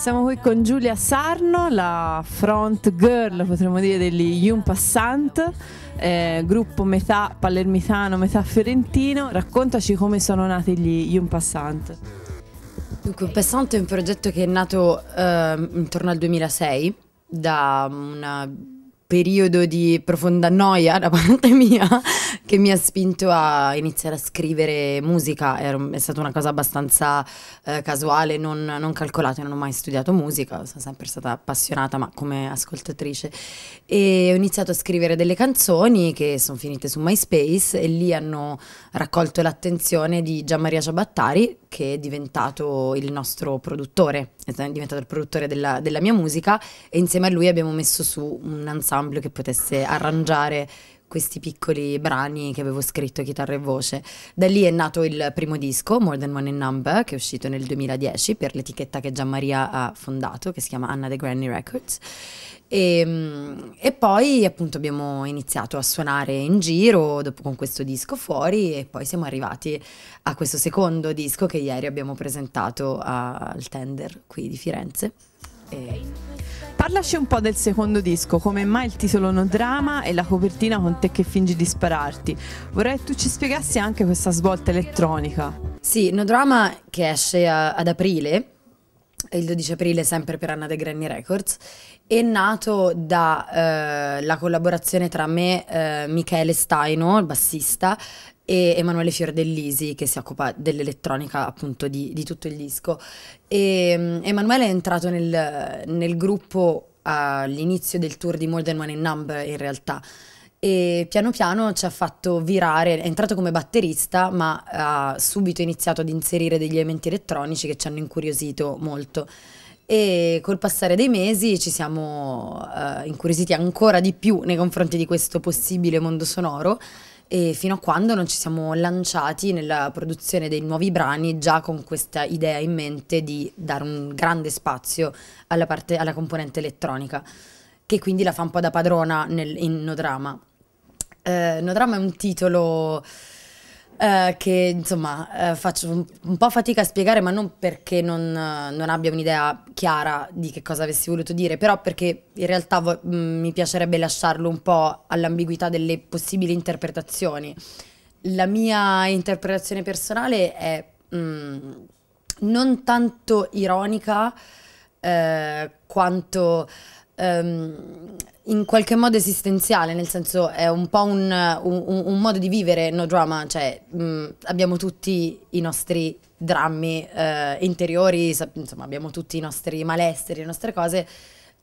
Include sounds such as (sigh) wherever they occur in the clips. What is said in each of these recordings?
Siamo qui con Giulia Sarno, la front girl potremmo dire degli Jun Passant, eh, gruppo metà palermitano, metà fiorentino. Raccontaci come sono nati gli Jun Passant. Dunque, Un Passant è un progetto che è nato eh, intorno al 2006 da una periodo di profonda noia da (laughs) parte mia che mi ha spinto a iniziare a scrivere musica. È stata una cosa abbastanza eh, casuale, non, non, calcolata, non ho mai studiato musica, sono sempre stata appassionata ma come ascoltatrice. E ho iniziato a scrivere delle canzoni che sono finite su MySpace e lì hanno raccolto l'attenzione di Gian Maria Ciabattari che è diventato il nostro produttore, è diventato il produttore della, della mia musica e insieme a lui abbiamo messo su un ensemble che potesse arrangiare questi piccoli brani che avevo scritto chitarra e voce. Da lì è nato il primo disco, More Than One in Number, che è uscito nel 2010 per l'etichetta che Gian Maria ha fondato, che si chiama Anna The Granny Records. E, ehm, e, poi appunto abbiamo iniziato a suonare in giro dopo, con questo disco fuori e poi siamo arrivati a questo secondo disco che ieri abbiamo presentato al tender qui di Firenze. Eh, parlaci un po' del secondo disco, come mai il titolo No Drama e la copertina con te che fingi di spararti. Vorrei che tu ci spiegassi anche questa svolta elettronica. Sì, No Drama che esce a, ad aprile il 12 aprile sempre per Anna De Granny Records, è nato dalla eh, collaborazione tra me, eh, Michele Staino, il bassista, e Emanuele Fiordellisi che si occupa dell'elettronica appunto di, di tutto il disco. E, mm, Emanuele è entrato nel, nel gruppo all'inizio del tour di More Than One in Number in realtà e piano piano ci ha fatto virare, è entrato come batterista ma ha subito iniziato ad inserire degli elementi elettronici che ci hanno incuriosito molto e col passare dei mesi ci siamo uh, incuriositi ancora di più nei confronti di questo possibile mondo sonoro e fino a quando non ci siamo lanciati nella produzione dei nuovi brani già con questa idea in mente di dare un grande spazio alla, parte, alla componente elettronica che quindi la fa un po' da padrona nel, in no drama. Uh, no Drama è un titolo uh, che insomma uh, faccio un, un, po' fatica a spiegare, ma non perché non, non, abbia un'idea chiara di che cosa avessi voluto dire, però perché in realtà vo- mm, mi piacerebbe lasciarlo un po' all'ambiguità delle possibili interpretazioni. La mia interpretazione personale è mh, mm, non tanto ironica quanto um, in qualche modo esistenziale, nel senso è un po' un, un, un modo di vivere, no drama, cioè mh, abbiamo tutti i nostri drammi eh, interiori, insomma abbiamo tutti i nostri malesseri, le nostre cose.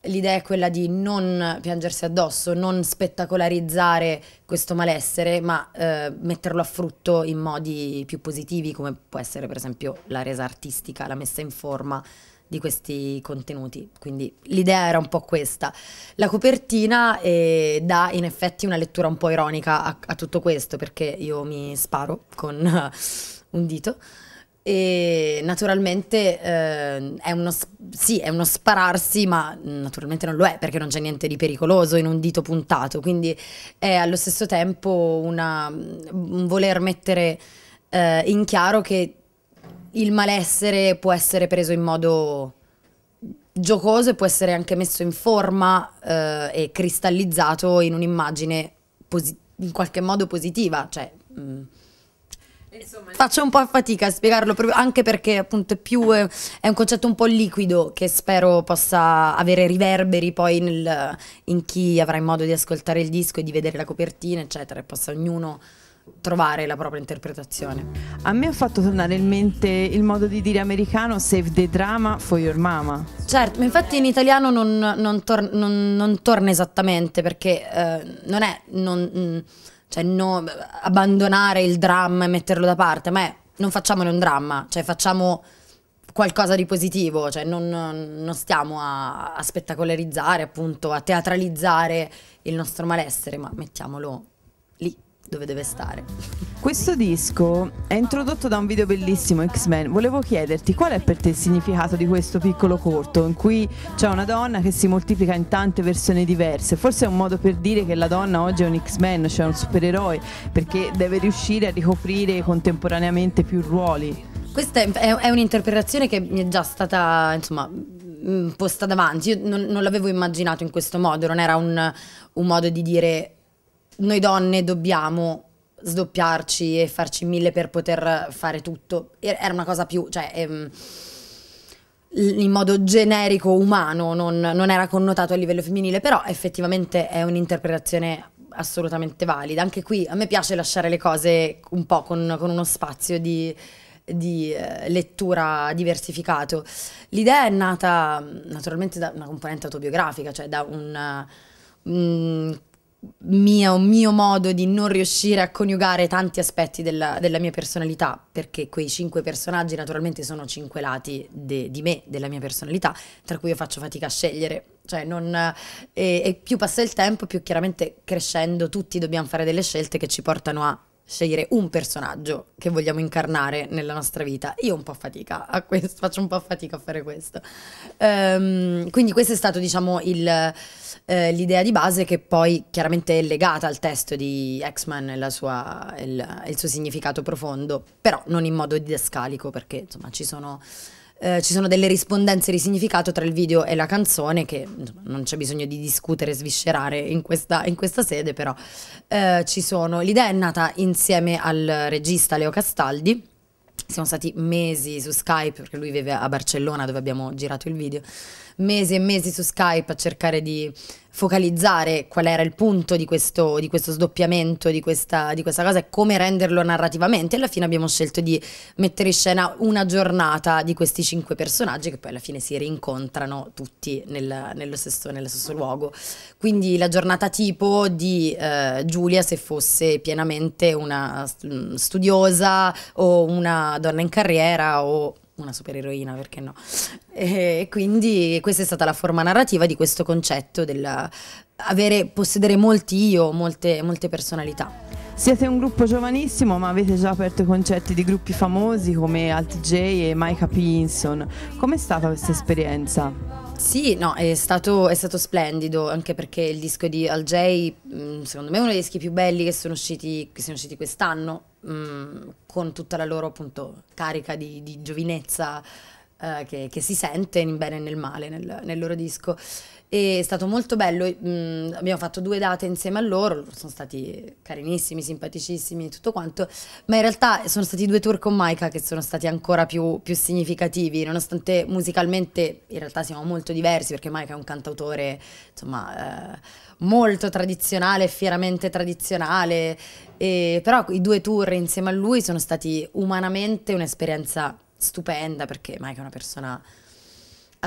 L'idea è quella di non piangersi addosso, non spettacolarizzare questo malessere, ma eh, metterlo a frutto in modi più positivi, come può essere per esempio la resa artistica, la messa in forma, di questi contenuti. Quindi l'idea era un po' questa. La copertina eh, dà in effetti una lettura un po' ironica a, a tutto questo, perché io mi sparo con (laughs) un dito e naturalmente eh, è, uno, sì, è uno spararsi, ma mm, naturalmente non lo è perché non c'è niente di pericoloso in un dito puntato, quindi è allo stesso tempo una, mm, un voler mettere eh, in chiaro che il malessere può essere preso in modo giocoso e può essere anche messo in forma eh, e cristallizzato in un'immagine in qualche modo positiva. Cioè, mm. Insomma, faccio un po' fatica a spiegarlo proprio anche perché appunto è, più, eh, è un concetto un po' liquido che spero possa avere riverberi poi nel, in chi avrà in modo di ascoltare il disco e di vedere la copertina eccetera e possa ognuno trovare la propria interpretazione. A me ha fatto tornare in mente il modo di dire americano save the drama for your mama. Certo, ma infatti in italiano non, non, tor non, non torna esattamente perché eh, non è mm, cioè, no, abbandonare il dramma e metterlo da parte, ma è non facciamone un dramma, cioè facciamo qualcosa di positivo, cioè non, non stiamo a, a, spettacolarizzare, appunto, a teatralizzare il nostro malessere, ma mettiamolo lì dove deve stare. Questo disco è introdotto da un video bellissimo X-Men. Volevo chiederti qual è per te il significato di questo piccolo corto in cui c'è una donna che si moltiplica in tante versioni diverse. Forse è un modo per dire che la donna oggi è un X-Men, cioè un supereroe, perché deve riuscire a ricoprire contemporaneamente più ruoli. Questa è, un'interpretazione che mi è già stata, insomma, mm, posta davanti. Io non, non l'avevo immaginato in questo modo, non era un, un modo di dire noi donne dobbiamo sdoppiarci e farci mille per poter fare tutto. Era una cosa più, cioè, ehm, in modo generico, umano, non, non, era connotato a livello femminile, però effettivamente è un'interpretazione assolutamente valida. Anche qui a me piace lasciare le cose un po' con, con uno spazio di, di eh, lettura diversificato. L'idea è nata naturalmente da una componente autobiografica, cioè da un mm, mio, mio modo di non riuscire a coniugare tanti aspetti della, della, mia personalità, perché quei cinque personaggi naturalmente sono cinque lati de, di me, della mia personalità, tra cui io faccio fatica a scegliere. Cioè non, e, eh, e più passa il tempo, più chiaramente crescendo tutti dobbiamo fare delle scelte che ci portano a scegliere un personaggio che vogliamo incarnare nella nostra vita. Io un po' fatica a questo, faccio un po' fatica a fare questo. Um, quindi questa è stata, diciamo, eh, l'idea di base che poi chiaramente è legata al testo di X-Men e il, il, suo significato profondo, però non in modo didascalico perché insomma ci sono eh, ci sono delle rispondenze di significato tra il video e la canzone che non c'è bisogno di discutere, e sviscerare in questa, in questa sede, però eh, ci sono. L'idea è nata insieme al regista Leo Castaldi. Siamo stati mesi su Skype perché lui vive a Barcellona dove abbiamo girato il video mesi e mesi su Skype a cercare di focalizzare qual era il punto di questo, di questo sdoppiamento, di questa, di questa, cosa e come renderlo narrativamente. Alla fine abbiamo scelto di mettere in scena una giornata di questi cinque personaggi che poi alla fine si rincontrano tutti nel, nello, stesso, nello, stesso, luogo. Quindi la giornata tipo di eh, Giulia se fosse pienamente una mm, studiosa o una donna in carriera o una supereroina, perché no? E eh, quindi questa è stata la forma narrativa di questo concetto del avere, possedere molti io, molte, molte personalità. Siete un gruppo giovanissimo ma avete già aperto i concerti di gruppi famosi come Alt J e Micah Pinson. Com'è stata questa esperienza? Sì, no, è stato, è stato, splendido anche perché il disco di Al J mm, secondo me è uno dei dischi più belli che sono usciti, che sono usciti quest'anno Mm, con tutta la loro appunto carica di, di giovinezza eh, che, che, si sente in bene e nel male nel, nel loro disco è stato molto bello, mh, abbiamo fatto due date insieme a loro, sono stati carinissimi, simpaticissimi e tutto quanto, ma in realtà sono stati due tour con Maika che sono stati ancora più, più significativi, nonostante musicalmente in realtà siamo molto diversi perché Maika è un cantautore insomma eh, molto tradizionale, fieramente tradizionale, e, però i due tour insieme a lui sono stati umanamente un'esperienza stupenda perché Maika è una persona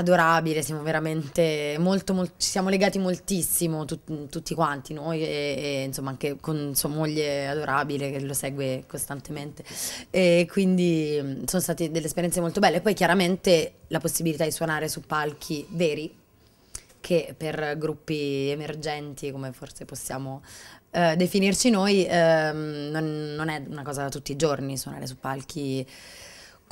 adorabile, siamo veramente molto, molto ci siamo legati moltissimo tut, tutti quanti noi e, e, insomma anche con sua moglie adorabile che lo segue costantemente e quindi sono state delle esperienze molto belle. Poi chiaramente la possibilità di suonare su palchi veri che per gruppi emergenti come forse possiamo eh, definirci noi ehm, non, non è una cosa da tutti i giorni suonare su palchi veri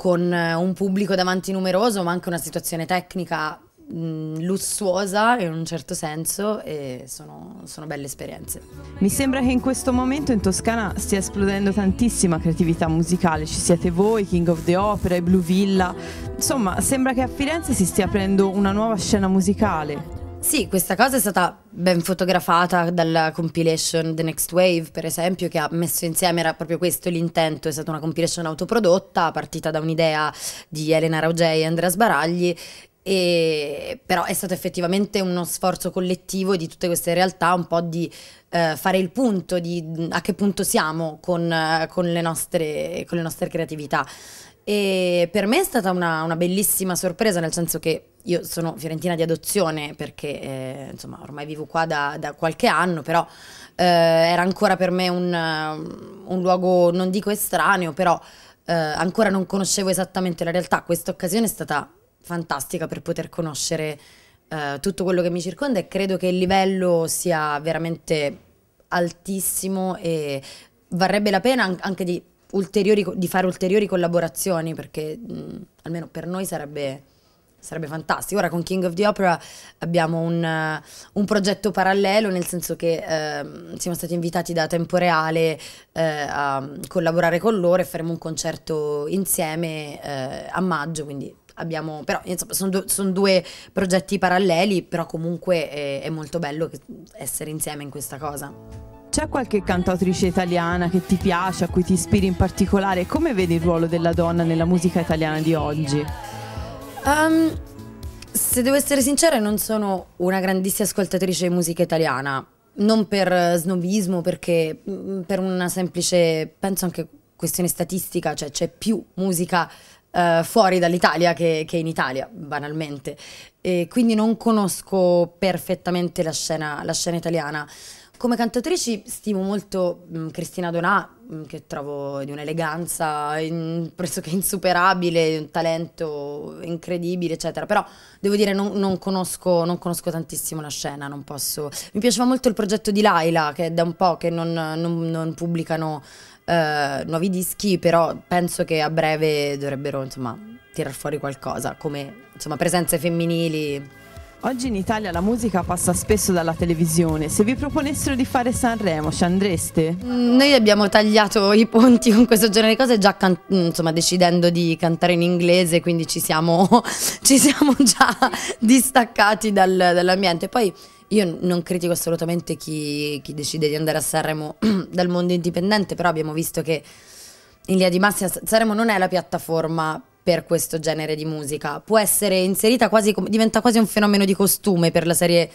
con eh, un pubblico davanti numeroso, ma anche una situazione tecnica mm, lussuosa in un certo senso e sono, sono belle esperienze. Mi sembra che in questo momento in Toscana stia esplodendo tantissima creatività musicale, ci siete voi, King of the Opera, i Blue Villa, insomma sembra che a Firenze si stia aprendo una nuova scena musicale. Sì, questa cosa è stata ben fotografata dalla compilation The Next Wave, per esempio, che ha messo insieme, era proprio questo l'intento, è stata una compilation autoprodotta, partita da un'idea di Elena Raugei e Andrea Sbaragli, e, però è stato effettivamente uno sforzo collettivo di tutte queste realtà, un po' di eh, fare il punto di mm, a che punto siamo con, eh, con, le, nostre, con le, nostre, creatività. E per me è stata una, una bellissima sorpresa, nel senso che io sono fiorentina di adozione perché eh, insomma ormai vivo qua da, da qualche anno, però eh, era ancora per me un, un, luogo, non dico estraneo, però eh, ancora non conoscevo esattamente la realtà. Questa occasione è stata fantastica per poter conoscere eh, tutto quello che mi circonda e credo che il livello sia veramente altissimo e varrebbe la pena anche di, ulteriori, di fare ulteriori collaborazioni perché mh, almeno per noi sarebbe sarebbe fantastico. Ora con King of the Opera abbiamo un, un progetto parallelo, nel senso che eh, siamo stati invitati da Tempo Reale eh, a collaborare con loro e faremo un concerto insieme eh, a maggio, quindi abbiamo, però insomma, sono, do, sono, due progetti paralleli, però comunque è, eh, è molto bello essere insieme in questa cosa. C'è qualche cantautrice italiana che ti piace, a cui ti ispiri in particolare? Come vedi il ruolo della donna nella musica italiana di oggi? Um, se devo essere sincera, non sono una grandissima ascoltatrice di musica italiana. Non per snobismo, perché mm, per una semplice, penso anche questione statistica, cioè c'è più musica uh, fuori dall'Italia che, che, in Italia, banalmente. E quindi non conosco perfettamente la scena, la scena italiana. Come cantatrici stimo molto mh, mm, Cristina Donà, Mm, che trovo di un'eleganza in, pressoché insuperabile, un talento incredibile, eccetera. Però devo dire non, non, conosco, non conosco tantissimo la scena, non posso... Mi piaceva molto il progetto di Laila, che è da un po' che non, non, non pubblicano eh, nuovi dischi, però penso che a breve dovrebbero, insomma, tirar fuori qualcosa, come, insomma, presenze femminili Oggi in Italia la musica passa spesso dalla televisione. Se vi proponessero di fare Sanremo, ci andreste? Mm, noi abbiamo tagliato i ponti con questo genere di cose già mm, insomma, decidendo di cantare in inglese, quindi ci siamo, (laughs) ci siamo già distaccati dal, dall'ambiente. Poi io non critico assolutamente chi, chi decide di andare a Sanremo (clears throat) dal mondo indipendente, però abbiamo visto che in linea di massima Sanremo non è la piattaforma per questo genere di musica, può essere inserita quasi, diventa quasi un fenomeno di costume per la serie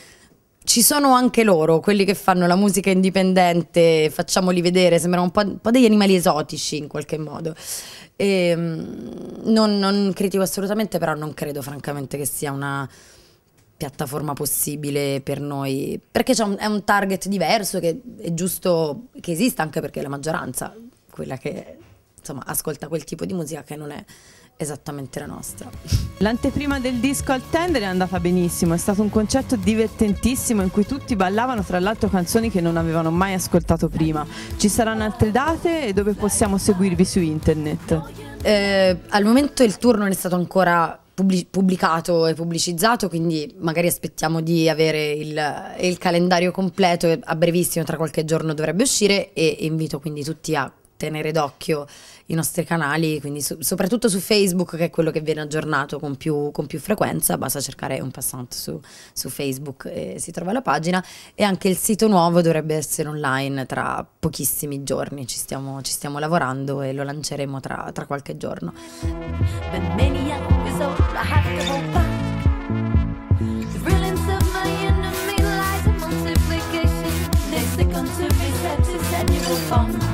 ci sono anche loro, quelli che fanno la musica indipendente, facciamoli vedere, sembrano un po', un po degli animali esotici in qualche modo. E, ehm, non, non, critico assolutamente, però non credo francamente che sia una piattaforma possibile per noi, perché un, è un target diverso che è giusto che esista, anche perché la maggioranza, quella che insomma, ascolta quel tipo di musica che non è esattamente la nostra. L'anteprima del disco al tender è andata benissimo, è stato un concerto divertentissimo in cui tutti ballavano tra l'altro canzoni che non avevano mai ascoltato prima. Ci saranno altre date e dove possiamo seguirvi su internet? Eh, al momento il tour non è stato ancora pubblicato e pubblicizzato, quindi magari aspettiamo di avere il, il calendario completo e a brevissimo, tra qualche giorno dovrebbe uscire e invito quindi tutti a tenere d'occhio i nostri canali, quindi so soprattutto su Facebook che è quello che viene aggiornato con più, con più frequenza, basta cercare un passante su, su Facebook e si trova la pagina e anche il sito nuovo dovrebbe essere online tra pochissimi giorni, ci stiamo, ci stiamo lavorando e lo lanceremo tra, tra qualche giorno. But